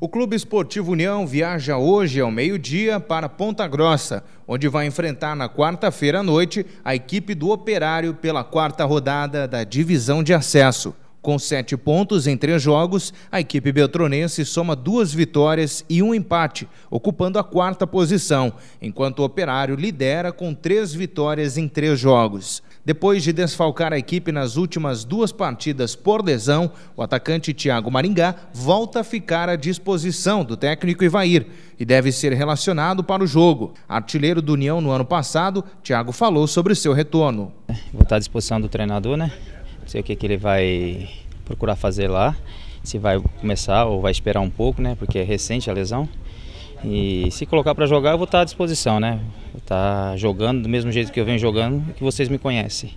O Clube Esportivo União viaja hoje ao meio-dia para Ponta Grossa, onde vai enfrentar na quarta-feira à noite a equipe do Operário pela quarta rodada da divisão de acesso. Com sete pontos em três jogos, a equipe beltronense soma duas vitórias e um empate, ocupando a quarta posição, enquanto o Operário lidera com três vitórias em três jogos. Depois de desfalcar a equipe nas últimas duas partidas por lesão, o atacante Thiago Maringá volta a ficar à disposição do técnico Ivair e deve ser relacionado para o jogo. Artilheiro do União no ano passado, Thiago falou sobre seu retorno. Vou estar à disposição do treinador, né? Não sei o que, que ele vai procurar fazer lá, se vai começar ou vai esperar um pouco, né? Porque é recente a lesão. E se colocar para jogar, eu vou estar tá à disposição, né? Vou estar tá jogando do mesmo jeito que eu venho jogando, que vocês me conhecem.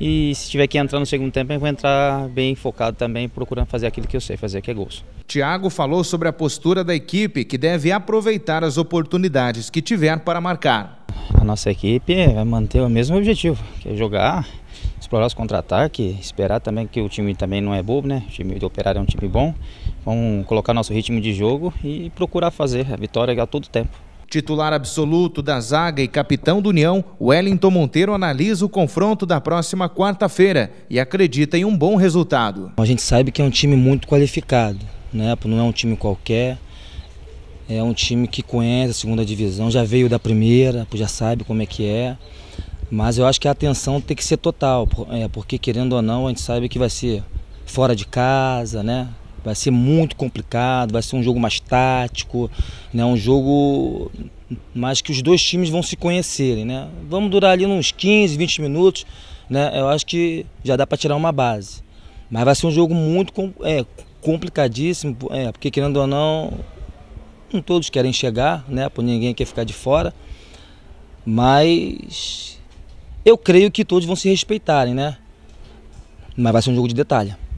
E se tiver que entrar no segundo tempo, eu vou entrar bem focado também, procurando fazer aquilo que eu sei fazer, que é gols. Thiago falou sobre a postura da equipe, que deve aproveitar as oportunidades que tiver para marcar. A nossa equipe vai é manter o mesmo objetivo, que é jogar, explorar os contra-ataques, esperar também que o time também não é bobo, né? O time do Operário é um time bom. Vamos colocar nosso ritmo de jogo e procurar fazer a vitória a todo tempo. Titular absoluto da zaga e capitão do União, Wellington Monteiro analisa o confronto da próxima quarta-feira e acredita em um bom resultado. A gente sabe que é um time muito qualificado, né? não é um time qualquer, é um time que conhece a segunda divisão, já veio da primeira, já sabe como é que é. Mas eu acho que a atenção tem que ser total, é, porque querendo ou não, a gente sabe que vai ser fora de casa, né? Vai ser muito complicado, vai ser um jogo mais tático, né? um jogo mais que os dois times vão se conhecerem. Né? Vamos durar ali uns 15, 20 minutos, né? eu acho que já dá para tirar uma base. Mas vai ser um jogo muito é, complicadíssimo, é, porque querendo ou não, não todos querem chegar, né? Por ninguém quer ficar de fora. Mas eu creio que todos vão se respeitarem, né? Mas vai ser um jogo de detalhe.